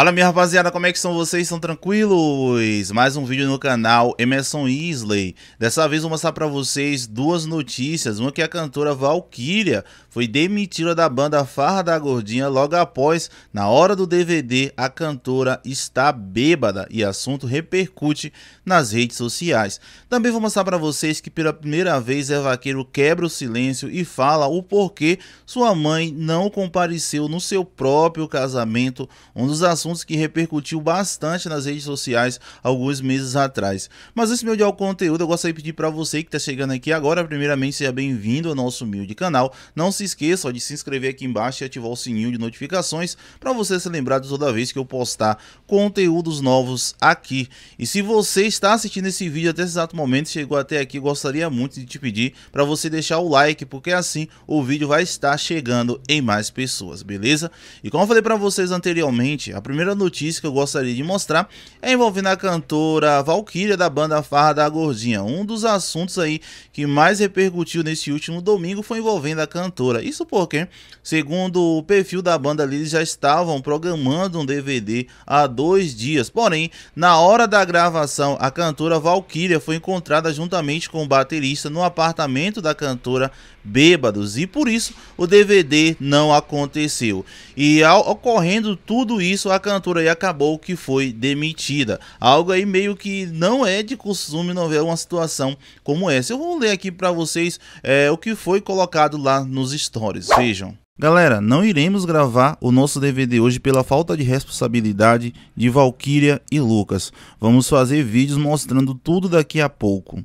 Fala minha rapaziada, como é que são vocês? Estão tranquilos? Mais um vídeo no canal Emerson Isley. Dessa vez vou mostrar pra vocês duas notícias. Uma que a cantora Valkyria foi demitida da banda Farra da Gordinha logo após, na hora do DVD, a cantora está bêbada e assunto repercute nas redes sociais. Também vou mostrar pra vocês que pela primeira vez é vaqueiro quebra o silêncio e fala o porquê sua mãe não compareceu no seu próprio casamento, um dos assuntos assuntos que repercutiu bastante nas redes sociais alguns meses atrás. Mas esse meu de conteúdo, eu gostaria de pedir para você que está chegando aqui agora, primeiramente seja bem-vindo ao nosso humilde canal. Não se esqueça de se inscrever aqui embaixo e ativar o sininho de notificações para você ser lembrado toda vez que eu postar conteúdos novos aqui. E se você está assistindo esse vídeo até esse exato momento, chegou até aqui, gostaria muito de te pedir para você deixar o like, porque assim o vídeo vai estar chegando em mais pessoas, beleza? E como eu falei para vocês anteriormente, a primeira primeira notícia que eu gostaria de mostrar é envolvendo a cantora Valkyria da banda Farra da Gordinha. Um dos assuntos aí que mais repercutiu neste último domingo foi envolvendo a cantora. Isso porque, segundo o perfil da banda, eles já estavam programando um DVD há dois dias. Porém, na hora da gravação, a cantora Valkyria foi encontrada juntamente com o baterista no apartamento da cantora bêbados e por isso o DVD não aconteceu. E ao, ocorrendo tudo isso, a cantora aí acabou que foi demitida. Algo aí meio que não é de costume não ver é uma situação como essa. Eu vou ler aqui para vocês é, o que foi colocado lá nos stories. Vejam. Galera, não iremos gravar o nosso DVD hoje pela falta de responsabilidade de Valkyria e Lucas. Vamos fazer vídeos mostrando tudo daqui a pouco.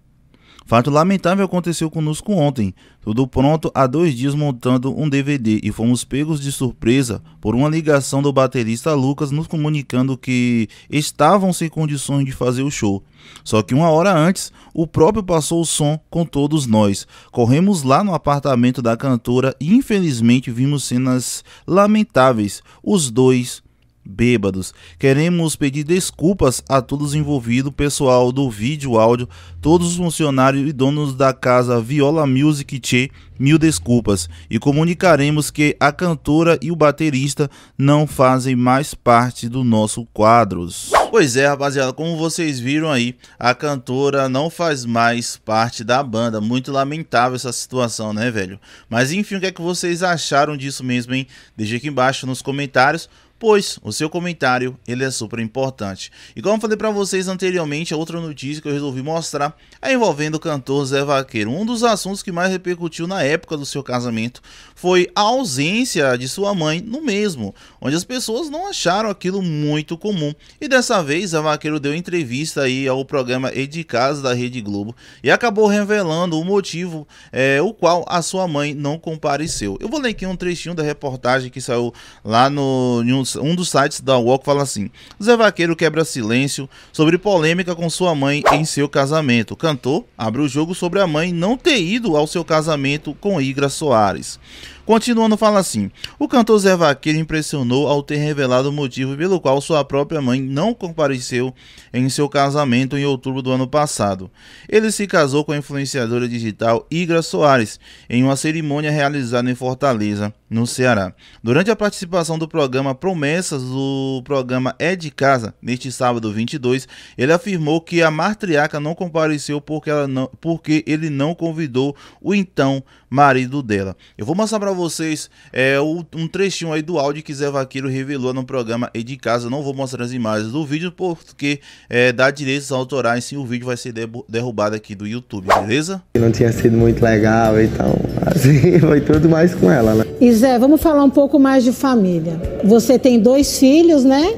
Fato lamentável aconteceu conosco ontem. Tudo pronto há dois dias montando um DVD e fomos pegos de surpresa por uma ligação do baterista Lucas nos comunicando que estavam sem condições de fazer o show. Só que uma hora antes, o próprio passou o som com todos nós. Corremos lá no apartamento da cantora e infelizmente vimos cenas lamentáveis. Os dois bêbados. Queremos pedir desculpas a todos envolvidos, pessoal do vídeo, áudio, todos os funcionários e donos da casa Viola Music Che, mil desculpas. E comunicaremos que a cantora e o baterista não fazem mais parte do nosso quadros. Pois é, rapaziada, como vocês viram aí, a cantora não faz mais parte da banda. Muito lamentável essa situação, né, velho? Mas enfim, o que é que vocês acharam disso mesmo, hein? Deixa aqui embaixo nos comentários pois o seu comentário ele é super importante. E como eu falei para vocês anteriormente, a outra notícia que eu resolvi mostrar é envolvendo o cantor Zé Vaqueiro. Um dos assuntos que mais repercutiu na época do seu casamento foi a ausência de sua mãe no mesmo, onde as pessoas não acharam aquilo muito comum. E dessa vez, Zé Vaqueiro deu entrevista aí ao programa Ed Casa da Rede Globo e acabou revelando o motivo é, o qual a sua mãe não compareceu. Eu vou ler aqui um trechinho da reportagem que saiu lá no News um dos sites da UOL fala assim: Zé Vaqueiro quebra silêncio sobre polêmica com sua mãe em seu casamento. Cantor abre o jogo sobre a mãe não ter ido ao seu casamento com Igra Soares. Continuando, fala assim: O cantor Zé Vaqueiro impressionou ao ter revelado o motivo pelo qual sua própria mãe não compareceu em seu casamento em outubro do ano passado. Ele se casou com a influenciadora digital Igra Soares em uma cerimônia realizada em Fortaleza, no Ceará. Durante a participação do programa Promessas do programa É de Casa, neste sábado 22, ele afirmou que a matriarca não compareceu porque, ela não, porque ele não convidou o então marido dela. Eu vou mostrar para vocês é, um trechinho aí do áudio que Zé Vaqueiro revelou no programa E de Casa. Não vou mostrar as imagens do vídeo porque é, dá direitos autorais se o vídeo vai ser derrubado aqui do YouTube, beleza? Não tinha sido muito legal, então assim foi tudo mais com ela, né? E Zé, vamos falar um pouco mais de família. Você tem dois filhos, né?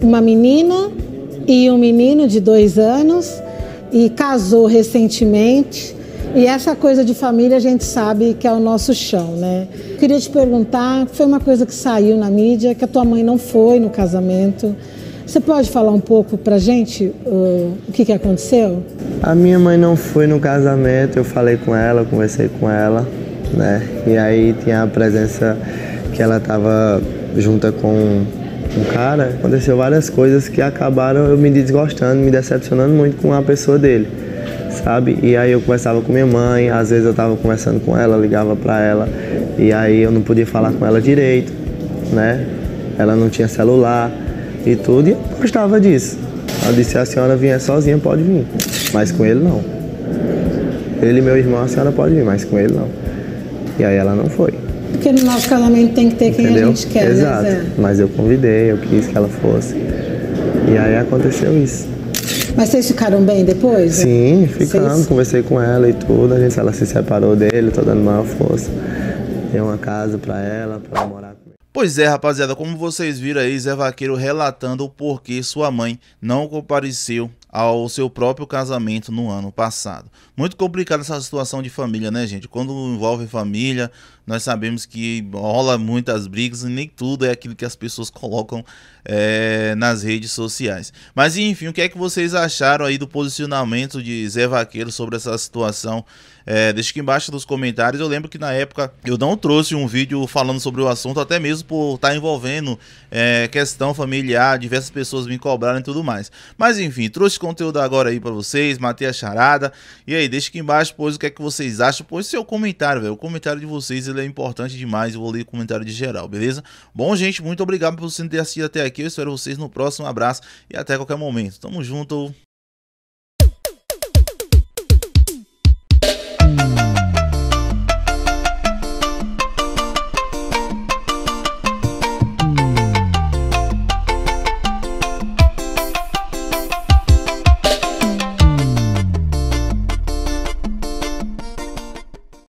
Uma menina e um menino de dois anos e casou recentemente. E essa coisa de família a gente sabe que é o nosso chão, né? Queria te perguntar, foi uma coisa que saiu na mídia, que a tua mãe não foi no casamento. Você pode falar um pouco pra gente uh, o que, que aconteceu? A minha mãe não foi no casamento, eu falei com ela, conversei com ela, né? E aí tinha a presença que ela tava junta com com o cara, aconteceu várias coisas que acabaram eu me desgostando, me decepcionando muito com a pessoa dele, sabe? E aí eu conversava com minha mãe, às vezes eu tava conversando com ela, ligava para ela, e aí eu não podia falar com ela direito, né? Ela não tinha celular e tudo, e eu gostava disso. ela disse, a senhora vier sozinha, pode vir, mas com ele não. Ele, meu irmão, a senhora pode vir, mas com ele não. E aí ela não foi porque no nosso casamento tem que ter quem Entendeu? a gente quer. Né, Exato. Né, Mas eu convidei, eu quis que ela fosse. E aí aconteceu isso. Mas vocês ficaram bem depois? Sim, ficamos. Vocês... Conversei com ela e tudo. A gente, ela se separou dele, tô dando maior força. Tem uma casa pra ela, pra morar Pois é, rapaziada, como vocês viram aí, Zé Vaqueiro relatando o porquê sua mãe não compareceu ao seu próprio casamento no ano passado. Muito complicada essa situação de família, né, gente? Quando envolve família, nós sabemos que rola muitas brigas e nem tudo é aquilo que as pessoas colocam é, nas redes sociais. Mas enfim, o que é que vocês acharam aí do posicionamento de Zé Vaqueiro sobre essa situação? É, deixa aqui embaixo nos comentários. Eu lembro que na época eu não trouxe um vídeo falando sobre o assunto, até mesmo por estar tá envolvendo é, questão familiar, diversas pessoas me cobraram e tudo mais. Mas enfim, trouxe conteúdo agora aí para vocês, matei a charada. E aí, é aí, deixa aqui embaixo, pois, o que é que vocês acham. Pois, seu comentário, velho. O comentário de vocês, ele é importante demais. Eu vou ler o comentário de geral, beleza? Bom, gente, muito obrigado por você ter assistido até aqui. Eu espero vocês no próximo. Um abraço e até qualquer momento. Tamo junto.